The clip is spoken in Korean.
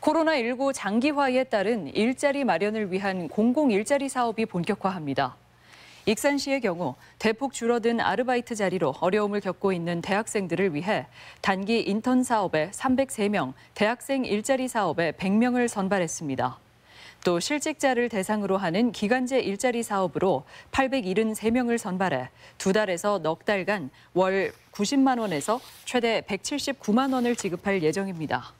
코로나19 장기화에 따른 일자리 마련을 위한 공공 일자리 사업이 본격화합니다. 익산시의 경우 대폭 줄어든 아르바이트 자리로 어려움을 겪고 있는 대학생들을 위해 단기 인턴 사업에 303명, 대학생 일자리 사업에 100명을 선발했습니다. 또 실직자를 대상으로 하는 기간제 일자리 사업으로 873명을 선발해 두 달에서 넉 달간 월 90만 원에서 최대 179만 원을 지급할 예정입니다.